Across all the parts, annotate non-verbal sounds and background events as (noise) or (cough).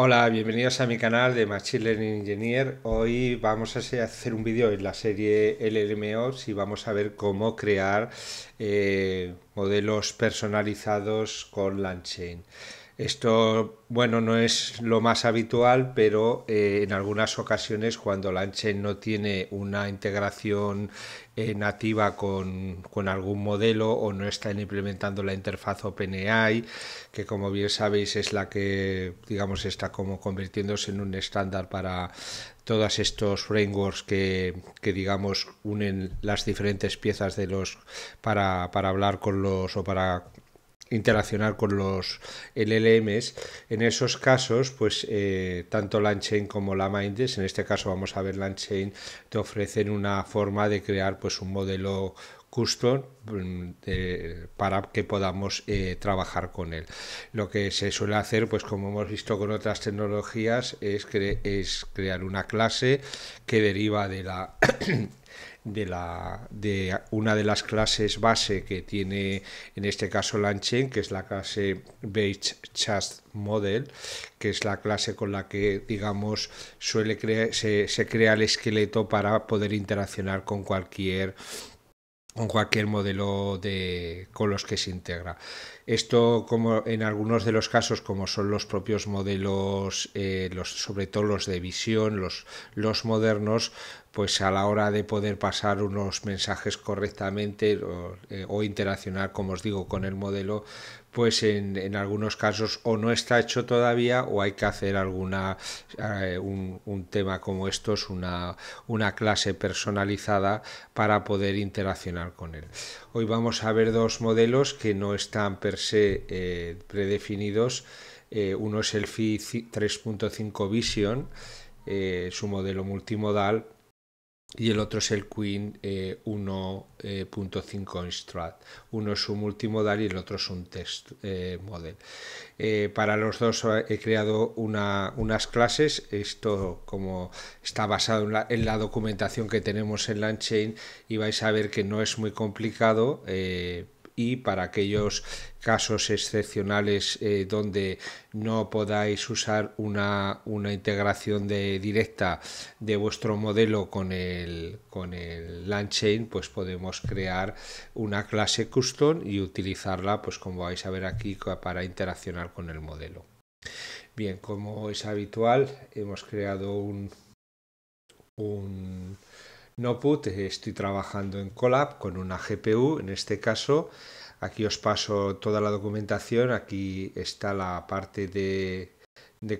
Hola, bienvenidos a mi canal de Machine Learning Engineer. Hoy vamos a hacer un vídeo en la serie LMOs y vamos a ver cómo crear eh, modelos personalizados con LangChain. Esto, bueno, no es lo más habitual, pero eh, en algunas ocasiones cuando LangChain no tiene una integración eh, nativa con, con, algún modelo o no están implementando la interfaz OpenAI, que como bien sabéis es la que, digamos, está como convirtiéndose en un estándar para todos estos frameworks que, que digamos, unen las diferentes piezas de los para, para hablar con los o para interaccionar con los LLMs, en esos casos, pues eh, tanto LangChain como la Mindes, en este caso vamos a ver LangChain, te ofrecen una forma de crear pues un modelo custom mm, para que podamos eh, trabajar con él. Lo que se suele hacer, pues como hemos visto con otras tecnologías, es, es crear una clase que deriva de la de, la, de una de las clases base que tiene en este caso Lanchen, que es la clase base Chast Model, que es la clase con la que, digamos, suele se, se crea el esqueleto para poder interaccionar con cualquier con cualquier modelo de, con los que se integra. Esto, como en algunos de los casos, como son los propios modelos, eh, los, sobre todo los de visión, los, los modernos, pues a la hora de poder pasar unos mensajes correctamente o eh, interaccionar, como os digo, con el modelo, pues en, algunos casos o no está hecho todavía o hay que hacer alguna eh, un, tema como estos, una, una clase personalizada para poder interaccionar con él. Hoy vamos a ver dos modelos que no están per se eh, predefinidos. Eh, uno es el FI 3.5 Vision, su modelo multimodal y el otro es el Queen 1.5 eh, eh Strat. Uno es un multimodal y el otro es un test eh, model. Eh, para los dos he creado unas clases. Esto como está basado en la, documentación que tenemos en LandChain y vais a ver que no es muy complicado y para aquellos casos excepcionales eh, donde no podáis usar una, una integración de, directa de vuestro modelo con el, con el pues podemos crear una clase custom y utilizarla, pues como vais a ver aquí, para interaccionar con el modelo. Bien, como es habitual, hemos creado un, un no put, estoy trabajando en Colab con una GPU en este caso Aquí os paso toda la documentación, aquí está la parte de,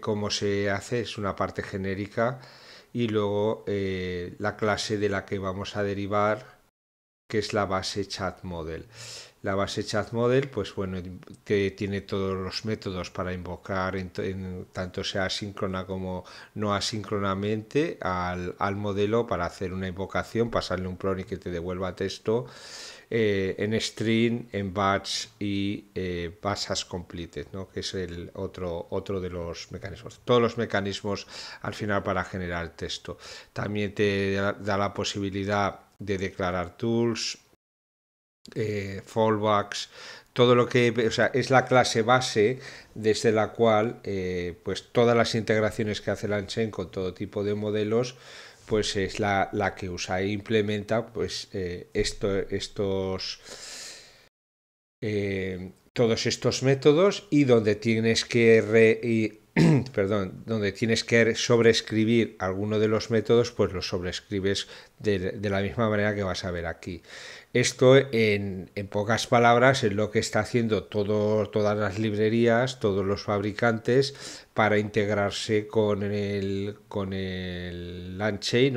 cómo se hace, es una parte genérica, y luego eh, la clase de la que vamos a derivar, que es la base chat model. La base chat model, pues bueno, que tiene todos los métodos para invocar, en, tanto sea asíncrona como no asíncronamente, al, modelo para hacer una invocación, pasarle un prompt y que te devuelva texto eh, en string, en batch y eh, basas completed, que es el otro, otro de los mecanismos. Todos los mecanismos al final para generar texto. También te da la posibilidad de declarar tools, eh, fallbacks, todo lo que, o sea, es la clase base desde la cual, eh, pues todas las integraciones que hace Lanchen con todo tipo de modelos, pues es la, la que e implementa pues, eh, esto, estos, eh, todos estos métodos y donde tienes que re, (clears throat) perdón, donde tienes que sobreescribir alguno de los métodos, pues lo sobreescribes de, la misma manera que vas a ver aquí. Esto, en, pocas palabras, es lo que está haciendo todo, todas las librerías, todos los fabricantes, para integrarse con el, con el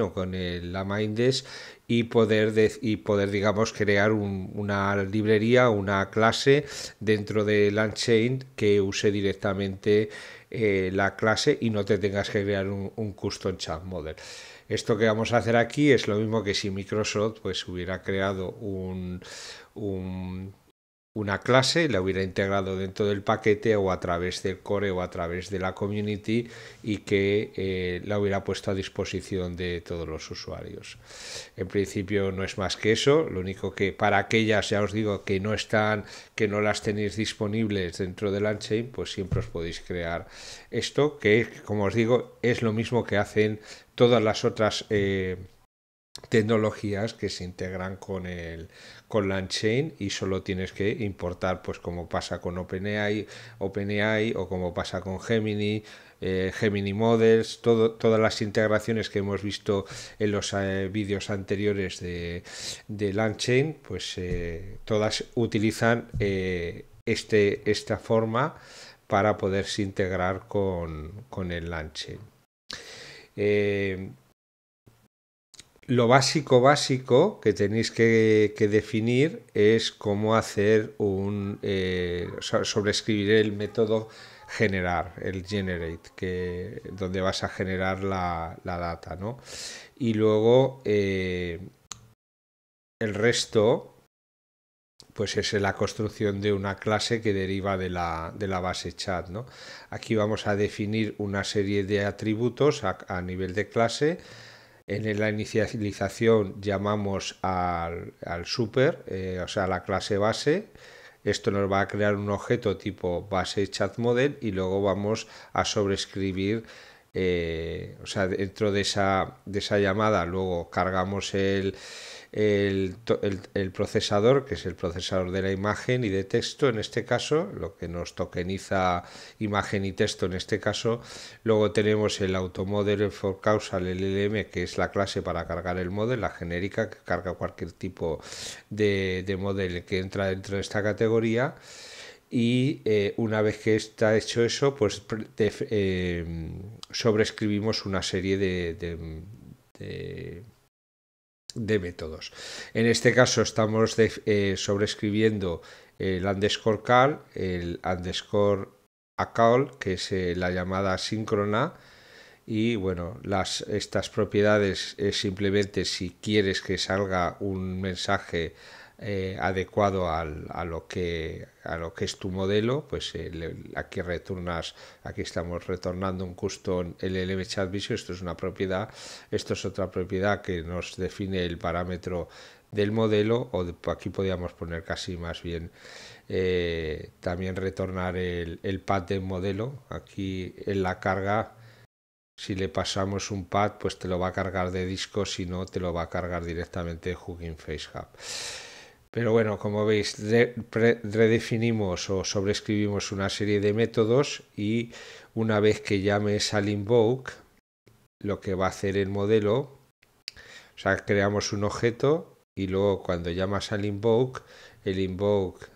o con el Lamindes y poder, y poder digamos, crear una librería, una clase dentro de Landchain que use directamente eh, la clase y no te tengas que crear un, custom chat model. Esto que vamos a hacer aquí es lo mismo que si Microsoft pues, hubiera creado un una clase, la hubiera integrado dentro del paquete o a través del core o a través de la community y que eh, la hubiera puesto a disposición de todos los usuarios. En principio no es más que eso, lo único que para aquellas, ya os digo, que no están, que no las tenéis disponibles dentro del chain, pues siempre os podéis crear esto, que como os digo, es lo mismo que hacen todas las otras... Eh, tecnologías que se integran con el, con LangChain y solo tienes que importar, pues como pasa con OpenAI, OpenAI o como pasa con Gemini, eh, Gemini Models, todo, todas las integraciones que hemos visto en los eh, vídeos anteriores de, de pues eh, todas utilizan este, esta forma para poderse integrar con, con el LangChain lo básico, básico que tenéis que, definir es cómo hacer un. Eh, el método generar, el generate, que, donde vas a generar la, data, ¿no? Y luego eh, el resto, pues es la construcción de una clase que deriva de la, de la base chat, ¿no? Aquí vamos a definir una serie de atributos a nivel de clase en la inicialización llamamos al, super, eh, o sea, la clase base. Esto nos va a crear un objeto tipo base chat model y luego vamos a sobreescribir, eh, o sea, dentro de esa, de esa llamada luego cargamos el, el, procesador, que es el procesador de la imagen y de texto en este caso, lo que nos tokeniza imagen y texto en este caso. Luego tenemos el Automodel for Causal LLM, que es la clase para cargar el model, la genérica, que carga cualquier tipo de, de model que entra dentro de esta categoría y eh, una vez que está hecho eso, pues eh, sobreescribimos una serie de, de métodos. En este caso estamos eh, sobreescribiendo el underscore call, el underscore call, que es eh, la llamada síncrona, y bueno, las, estas propiedades es simplemente si quieres que salga un mensaje eh, adecuado a, lo que, a lo que es tu modelo, pues eh, aquí retornas, aquí estamos retornando un custom LLM chat esto es una propiedad, esto es otra propiedad que nos define el parámetro del modelo, o aquí podríamos poner casi más bien eh, también retornar el, el path del modelo, aquí en la carga si le pasamos un pad, pues te lo va a cargar de disco, si no, te lo va a cargar directamente de Face Hub. Pero bueno, como veis, redefinimos o sobreescribimos una serie de métodos y una vez que llames al invoke, lo que va a hacer el modelo, o sea, creamos un objeto y luego cuando llamas al invoke, el invoke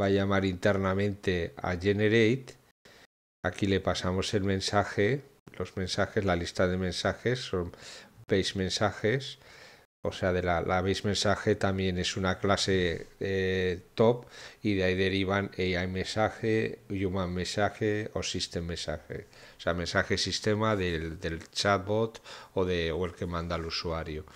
va a llamar internamente a generate. Aquí le pasamos el mensaje, los mensajes, la lista de mensajes, son base mensajes o sea, de la, la base mensaje también es una clase eh, top y de ahí derivan AI mensaje, human mensaje o system mensaje. O sea, mensaje sistema del, del chatbot o, de, el que manda el usuario.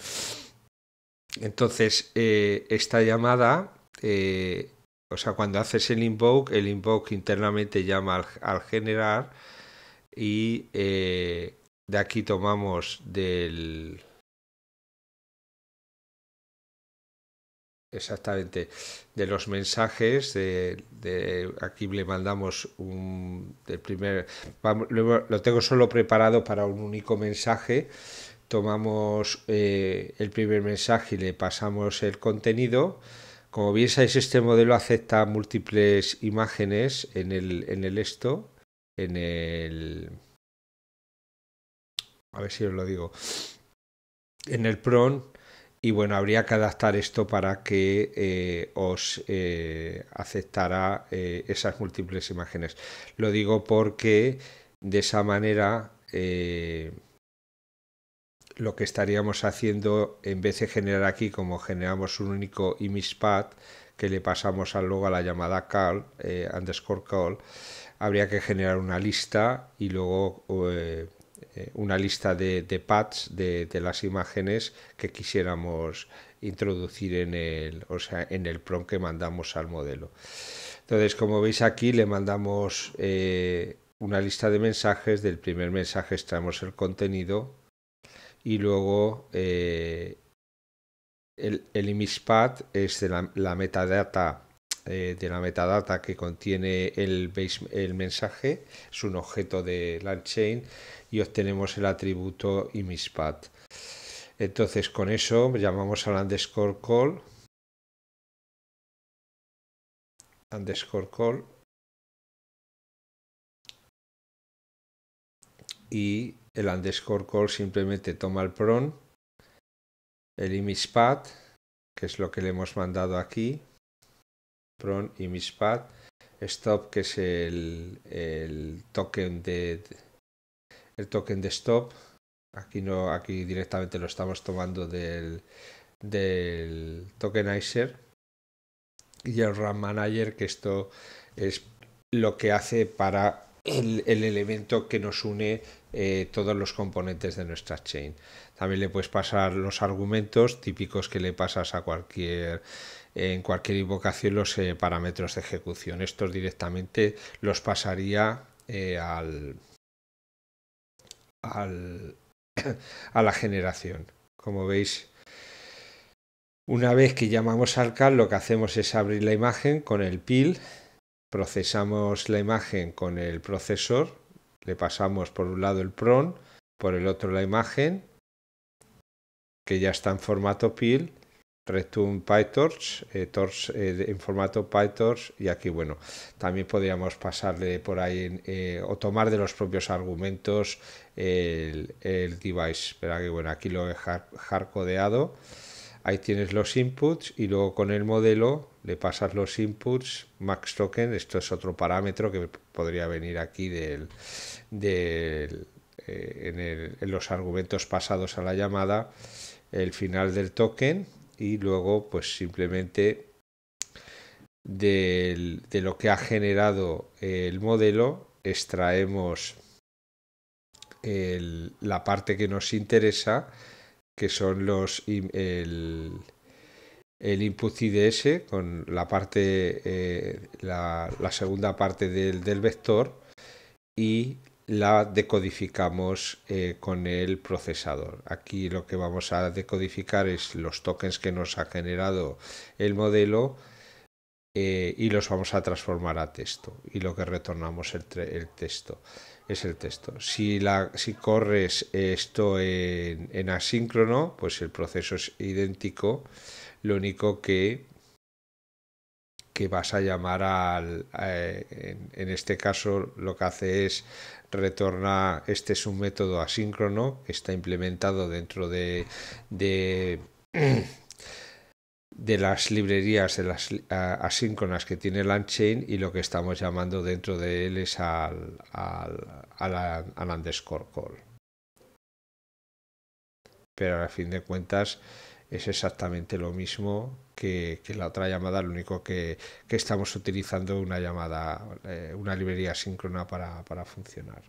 Entonces, eh, esta llamada, eh, o sea, cuando haces el invoke, el invoke internamente llama al, al generar y de aquí tomamos del, Exactamente. De los mensajes, de, aquí le mandamos un del primer. Vamos, lo, tengo solo preparado para un único mensaje. Tomamos eh, el primer mensaje y le pasamos el contenido. Como bien sabéis, este modelo acepta múltiples imágenes en el, en el esto, en el. A ver si os lo digo. En el PRON y bueno, habría que adaptar esto para que eh, os eh, aceptara eh, esas múltiples imágenes. Lo digo porque de esa manera lo que estaríamos haciendo, en vez de generar aquí como generamos un único image path que le pasamos al logo a la llamada call, underscore call, habría que generar una lista y luego eh, una lista de, de pads de, las imágenes que quisiéramos introducir en el, o en el prompt que mandamos al modelo. Entonces, como veis aquí, le mandamos eh, una lista de mensajes. Del primer mensaje extraemos el contenido y luego eh, el, el image path es la, metadata de la metadata que contiene el, mensaje, es un objeto de chain y obtenemos el atributo imispat. Entonces con eso llamamos al underscore call. Underscore call. Y el underscore call simplemente toma el pron, el imispat, que es lo que le hemos mandado aquí, pron imispat, stop, que es el, el token de, el token de stop. Aquí no, aquí directamente lo estamos tomando del, del tokenizer y el run manager, que esto es lo que hace para el, elemento que nos une eh, todos los componentes de nuestra chain. También le puedes pasar los argumentos típicos que le pasas a cualquier en cualquier invocación los eh, parámetros de ejecución. Estos directamente los pasaría eh, al, (coughs) a la generación. Como veis, una vez que llamamos al CAL, lo que hacemos es abrir la imagen con el PIL, procesamos la imagen con el procesor, le pasamos por un lado el PRON, por el otro la imagen, que ya está en formato PIL, return PyTorch, eh, Torch eh, en formato PyTorch y aquí bueno, también podríamos pasarle por ahí eh, o tomar de los propios argumentos el, device, pero que bueno, aquí lo he hardcodeado, ahí tienes los inputs y luego con el modelo le pasas los inputs, max token, esto es otro parámetro que podría venir aquí del, del en, el, en los argumentos pasados a la llamada, el final del token y luego pues simplemente de lo que ha generado el modelo extraemos la parte que nos interesa que son los el, input IDS con la parte eh, la, segunda parte del, del vector y la decodificamos eh, con el procesador. Aquí lo que vamos a decodificar es los tokens que nos ha generado el modelo eh, y los vamos a transformar a texto. Y lo que retornamos texto es el texto. Si, la, si corres esto en, asíncrono, pues el proceso es idéntico. Lo único que vas a llamar al... Eh, en, este caso lo que hace es retorna, este es un método asíncrono, está implementado dentro de, de, las librerías asíncronas que tiene LandChain y lo que estamos llamando dentro de él es al, al, al, al underscore call. Pero a fin de cuentas, es exactamente lo mismo que, la otra llamada, lo único que, estamos utilizando una llamada, eh, una librería síncrona para, para funcionar.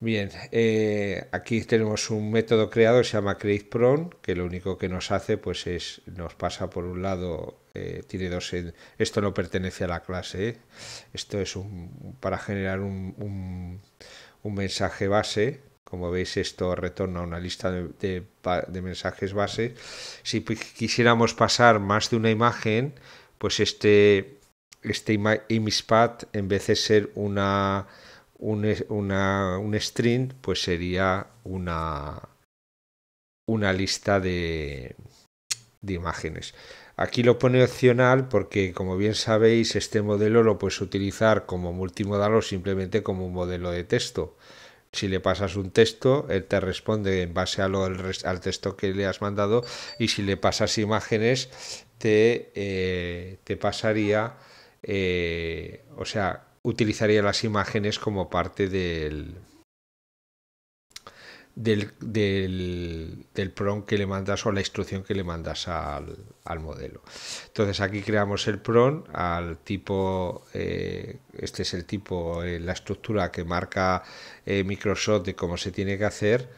Bien, eh, aquí tenemos un método creado que se llama createPron, que lo único que nos hace pues es, nos pasa por un lado, eh, tiene dos, esto no pertenece a la clase, esto es para generar un mensaje base como veis, esto retorna una lista de, mensajes base. Si quisiéramos pasar más de una imagen, pues este, este imagepad, en vez de ser una, un, string, pues sería una, lista de, de imágenes. Aquí lo pone opcional porque, como bien sabéis, este modelo lo puedes utilizar como multimodal o simplemente como un modelo de texto. Si le pasas un texto, él te responde en base al texto que le has mandado y si le pasas imágenes, te, eh, te pasaría, eh, o sea, utilizaría las imágenes como parte del, del, del, PRON que le mandas o la instrucción que le mandas al, modelo. Entonces aquí creamos el PRON al tipo, eh, este es el tipo, eh, la estructura que marca eh, Microsoft de cómo se tiene que hacer.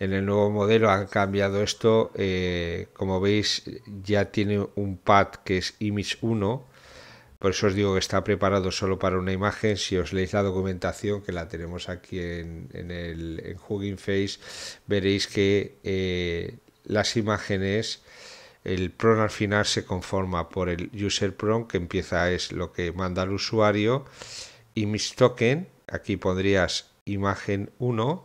En el nuevo modelo han cambiado esto, como veis ya tiene un pad que es Image 1, por eso os digo que está preparado solo para una imagen. Si os leéis la documentación, que la tenemos aquí en, en Hugging Face, veréis que eh, las imágenes, el PRON al final se conforma por el user PRON, que empieza es lo que manda el usuario, y mis token, aquí pondrías imagen 1,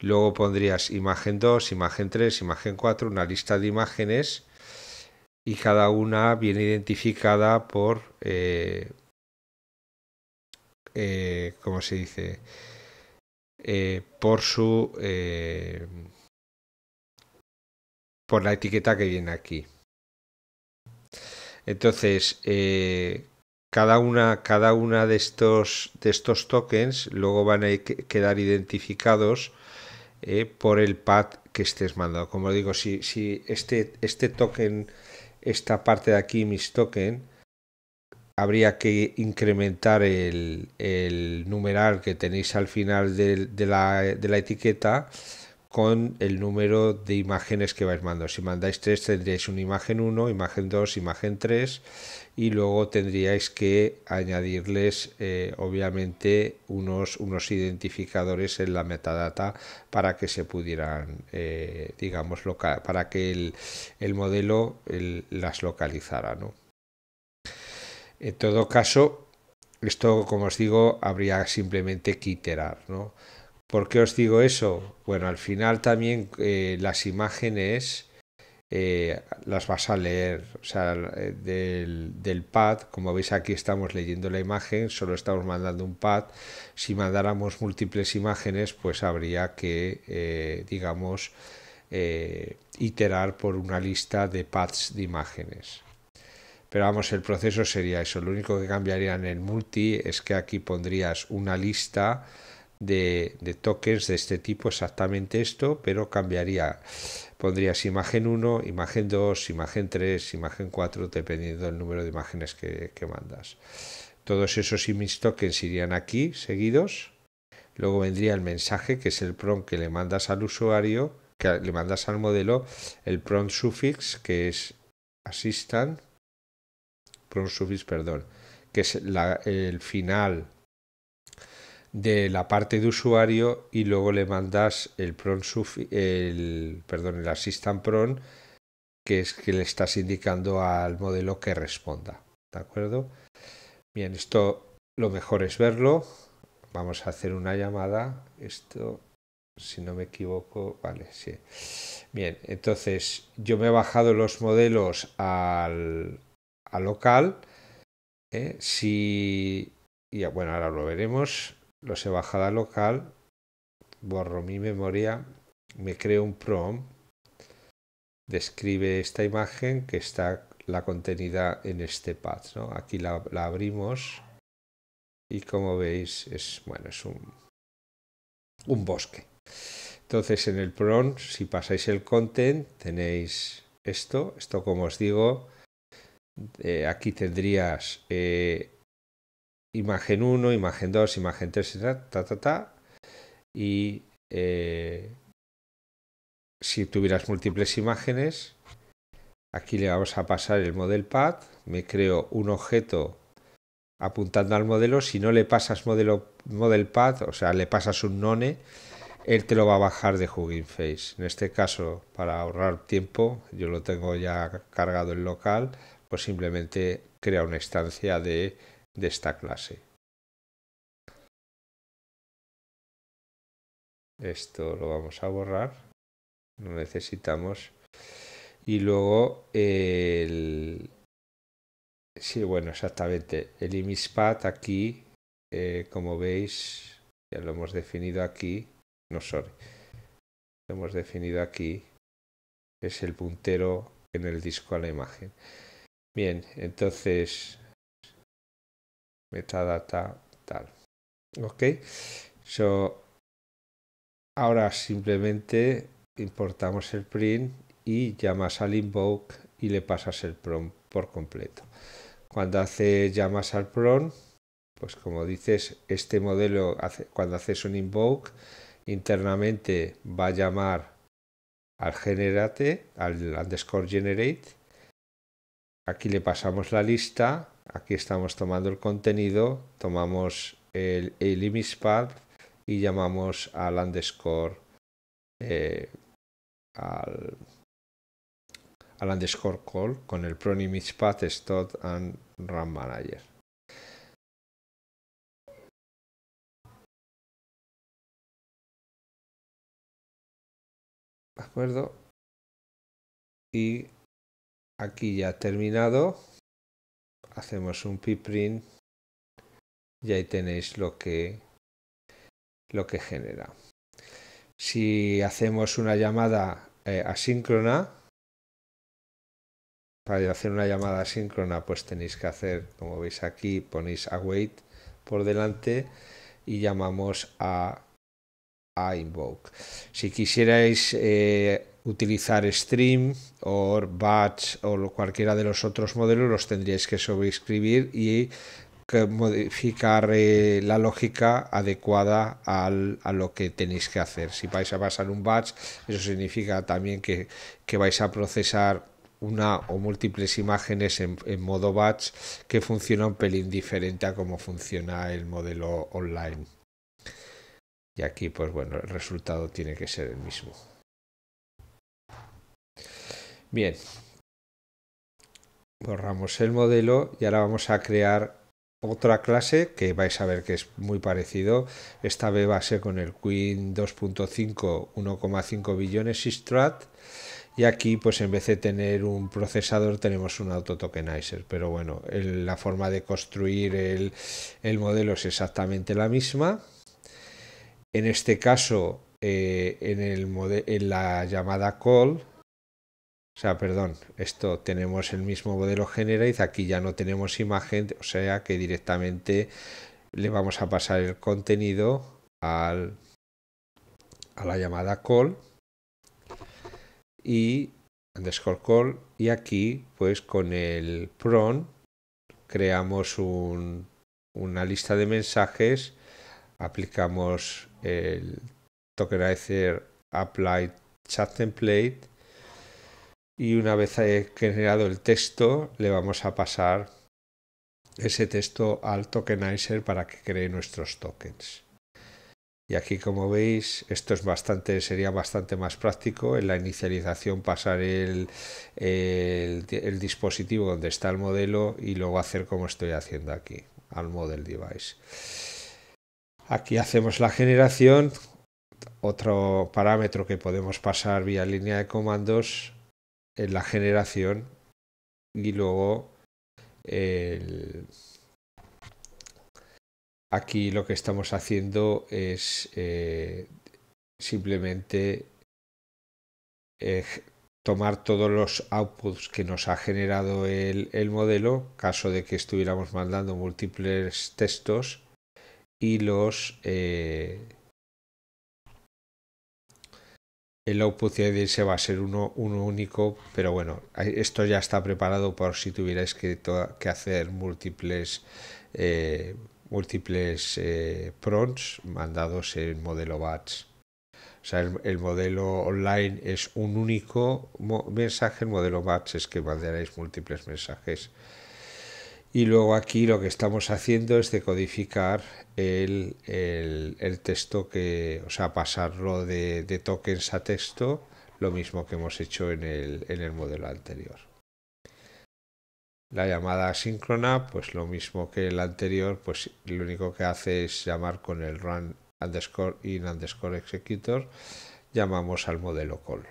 luego pondrías imagen 2, imagen 3, imagen 4, una lista de imágenes y cada una viene identificada por, eh, eh ¿cómo se dice? Eh, por su, eh, por la etiqueta que viene aquí. Entonces, cada una, cada una de estos, de estos tokens luego van a quedar identificados por el pad que estés mandando. Como digo, si, si este, este token esta parte de aquí, mis token, habría que incrementar el, el numeral que tenéis al final de, la, de la etiqueta con el número de imágenes que vais mandando. Si mandáis tres tendríais una imagen 1, imagen 2, imagen 3 y luego tendríais que añadirles eh, obviamente unos, unos identificadores en la metadata para que se pudieran, eh, digamos, para que el, modelo las localizara. En todo caso, esto como os digo habría simplemente que iterar. ¿no? ¿Por qué os digo eso? Bueno, al final también eh, las imágenes eh, las vas a leer. O sea, eh, del, pad, como veis aquí estamos leyendo la imagen, solo estamos mandando un pad. Si mandáramos múltiples imágenes, pues habría que, digamos, iterar por una lista de pads de imágenes. Pero vamos, el proceso sería eso. Lo único que cambiaría en el multi es que aquí pondrías una lista de, tokens de este tipo exactamente esto, pero cambiaría, pondrías imagen 1, imagen 2, imagen 3, imagen 4, dependiendo del número de imágenes que, mandas. Todos esos image tokens irían aquí seguidos. Luego vendría el mensaje, que es el prompt que le mandas al usuario, que le mandas al modelo, el prompt suffix, que es assistant, prompt suffix, perdón, que es el final de la parte de usuario y luego le mandas el pron el perdón el assistant pron que es que le estás indicando al modelo que responda de acuerdo bien esto lo mejor es verlo vamos a hacer una llamada esto si no me equivoco vale sí bien entonces yo me he bajado los modelos al local ¿eh? si y bueno ahora lo veremos los bajada local, borro mi memoria, me creo un prompt, describe esta imagen que está la contenida en este path, Aquí la, abrimos y como veis es, bueno, es un, un bosque. Entonces en el prom, si pasáis el content, tenéis esto. Esto, como os digo, eh, aquí tendrías eh, imagen 1, imagen 2, imagen 3, ta, ta, y eh, si tuvieras múltiples imágenes, aquí le vamos a pasar el model path, me creo un objeto apuntando al modelo, si no le pasas modelo, model path, o sea, le pasas un none, él te lo va a bajar de Hugging Face. En este caso, para ahorrar tiempo, yo lo tengo ya cargado en local, pues simplemente crea una instancia de de esta clase. Esto lo vamos a borrar, no necesitamos. Y luego el... Sí, bueno, exactamente. El IMISPAT aquí, eh, como veis, ya lo hemos definido aquí. No, sorry. Lo hemos definido aquí. Es el puntero en el disco a la imagen. Bien, entonces metadata, tal. ¿Ok? So, ahora simplemente importamos el print y llamas al invoke y le pasas el prompt por completo. Cuando hace llamas al prompt, pues como dices, este modelo, hace, cuando haces un invoke, internamente va a llamar al generate, al underscore generate. Aquí le pasamos la lista Aquí estamos tomando el contenido, tomamos el, el path y llamamos al underscore eh, al, underscore call con el pro image path and run manager. De acuerdo. Y aquí ya terminado hacemos un print y ahí tenéis lo que, lo que genera. Si hacemos una llamada eh, asíncrona, para hacer una llamada asíncrona, pues tenéis que hacer, como veis aquí, ponéis await por delante y llamamos a, invoke. Si quisierais eh, utilizar Stream o Batch o cualquiera de los otros modelos, los tendríais que sobreescribir y modificar eh, la lógica adecuada a lo que tenéis que hacer. Si vais a pasar un batch, eso significa también que, vais a procesar una o múltiples imágenes en, en, modo batch que funciona un pelín diferente a cómo funciona el modelo online. Y aquí, pues bueno, el resultado tiene que ser el mismo. Bien. Borramos el modelo y ahora vamos a crear otra clase que vais a ver que es muy parecido. Esta vez va a ser con el Queen 2.5 1,5 billones Strat. Y aquí, pues en vez de tener un procesador, tenemos un auto tokenizer. Pero bueno, la forma de construir el, el, modelo es exactamente la misma. En este caso, eh, en, el en la llamada call, o sea, perdón, esto tenemos el mismo modelo generate, aquí ya no tenemos imagen, o sea que directamente le vamos a pasar el contenido a la llamada call y underscore call y aquí pues con el pron creamos una lista de mensajes, aplicamos el tokenizer apply chat template y una vez generado el texto le vamos a pasar ese texto al tokenizer para que cree nuestros tokens. Y aquí como veis esto es bastante, sería bastante más práctico. En la inicialización pasar el, el dispositivo donde está el modelo y luego hacer como estoy haciendo aquí, al model device. Aquí hacemos la generación. Otro parámetro que podemos pasar vía línea de comandos en la generación y luego aquí lo que estamos haciendo es eh, simplemente eh, tomar todos los outputs que nos ha generado el, modelo, caso de que estuviéramos mandando múltiples textos, y los eh, el output se va a ser uno, único, pero bueno, esto ya está preparado por si tuvierais que, que hacer múltiples, eh, eh mandados en modelo batch. O sea, el, el, modelo online es un único mensaje, el modelo batch es que mandaréis múltiples mensajes y luego aquí lo que estamos haciendo es decodificar el, el, texto que, o sea, pasarlo de, tokens a texto, lo mismo que hemos hecho en el, modelo anterior. La llamada asíncrona, pues lo mismo que el anterior, pues lo único que hace es llamar con el run underscore in underscore executor, llamamos al modelo call.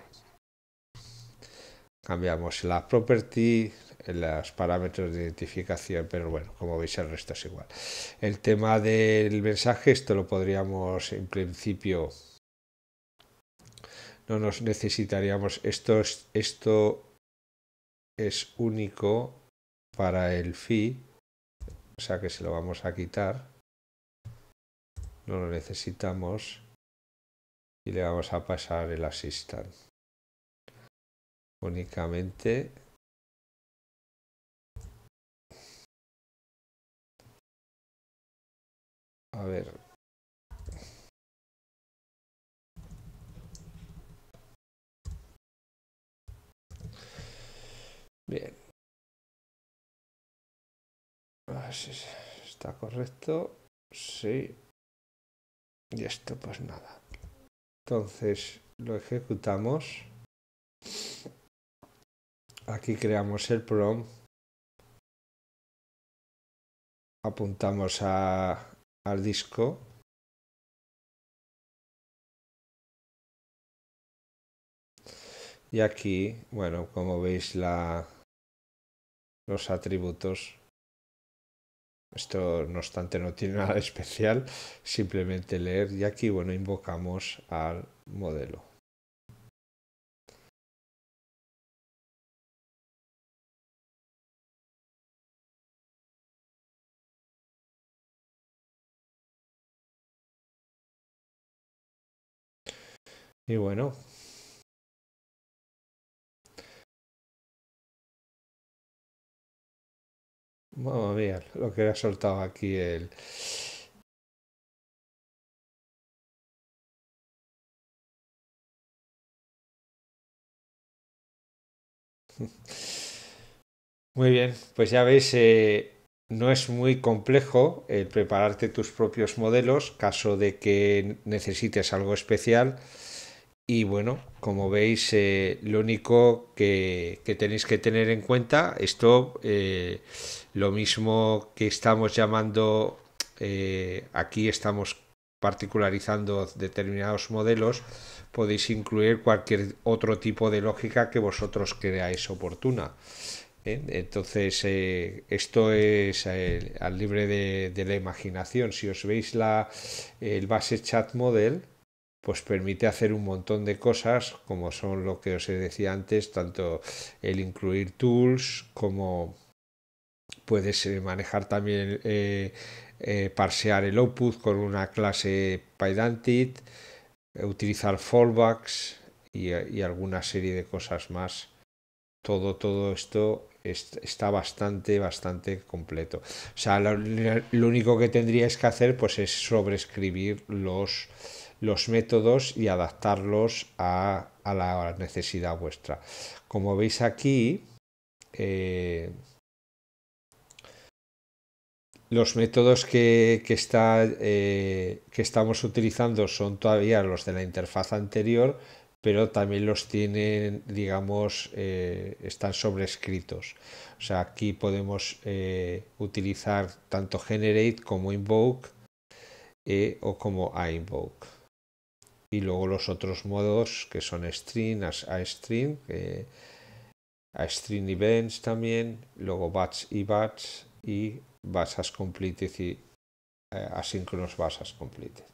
Cambiamos la property, los parámetros de identificación, pero bueno, como veis el resto es igual. El tema del mensaje, esto lo podríamos en principio, no nos necesitaríamos, esto es, esto es único para el fi, o sea que se lo vamos a quitar, no lo necesitamos y le vamos a pasar el assistant únicamente A ver. Bien. Ah, Está correcto. Sí. Y esto pues nada. Entonces lo ejecutamos. Aquí creamos el prom. Apuntamos a al disco y aquí bueno como veis la los atributos esto no obstante no tiene nada especial simplemente leer y aquí bueno invocamos al modelo Y bueno. Mamma mía, lo que ha soltado aquí el... Muy bien, pues ya veis, eh, no es muy complejo el prepararte tus propios modelos, caso de que necesites algo especial. Y bueno, como veis, eh, lo único que, tenéis que tener en cuenta, esto, eh, lo mismo que estamos llamando, eh, aquí estamos particularizando determinados modelos, podéis incluir cualquier otro tipo de lógica que vosotros creáis oportuna. Entonces, esto es al libre de, de, la imaginación. Si os veis la, el base chat model, pues permite hacer un montón de cosas, como son lo que os decía antes, tanto el incluir tools como puedes eh, manejar también, eh, eh, parsear el output con una clase PyDantit, utilizar fallbacks y, alguna serie de cosas más. Todo, todo esto está bastante, bastante completo. O sea, lo, único que tendríais que hacer pues es sobreescribir los los métodos y adaptarlos a, la necesidad vuestra. Como veis aquí, eh, los métodos que, eh, que estamos utilizando son todavía los de la interfaz anterior, pero también los tienen, digamos, eh, están sobrescritos. O sea, aquí podemos utilizar tanto generate como invoke o como invoke y luego los otros modos que son string, a string, a string events también, luego batch y batch y batch as completed y eh, asíncronos completed.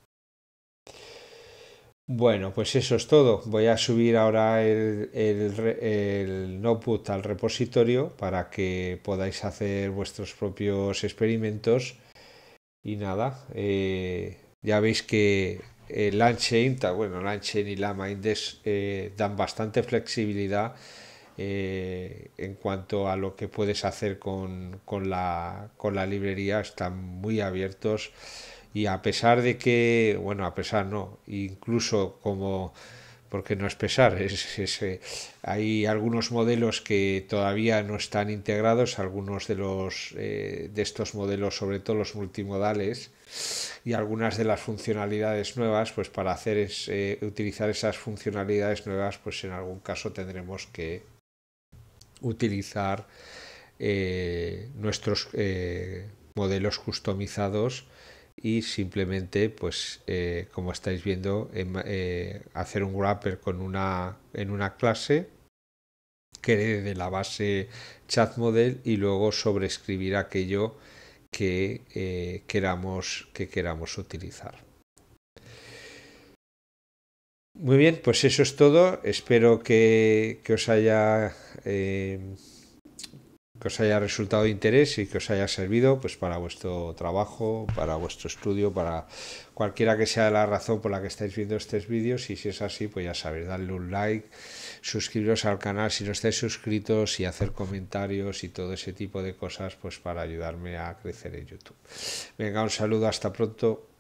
Bueno, pues eso es todo. Voy a subir ahora el, el, el notebook al repositorio para que podáis hacer vuestros propios experimentos. Y nada, eh, ya veis que el eh, Inta, bueno, Lanche y Lama Index eh, dan bastante flexibilidad eh, en cuanto a lo que puedes hacer con, la, con la librería, están muy abiertos y a pesar de que, bueno, a pesar no, incluso como porque no es pesar. Eh, hay algunos modelos que todavía no están integrados, algunos de, los, eh, de estos modelos, sobre todo los multimodales, y algunas de las funcionalidades nuevas, pues para hacer eh, utilizar esas funcionalidades nuevas, pues en algún caso tendremos que utilizar nuestros modelos customizados y simplemente pues eh, como estáis viendo em, eh, hacer un wrapper con una en una clase que de la base chat model y luego sobreescribir aquello que eh, queramos que queramos utilizar muy bien pues eso es todo espero que os haya que os haya resultado de interés y que os haya servido pues para vuestro trabajo, para vuestro estudio, para cualquiera que sea la razón por la que estáis viendo estos vídeos y si es así pues ya sabéis, darle un like, suscribiros al canal si no estáis suscritos y hacer comentarios y todo ese tipo de cosas pues para ayudarme a crecer en YouTube. Venga, un saludo, hasta pronto.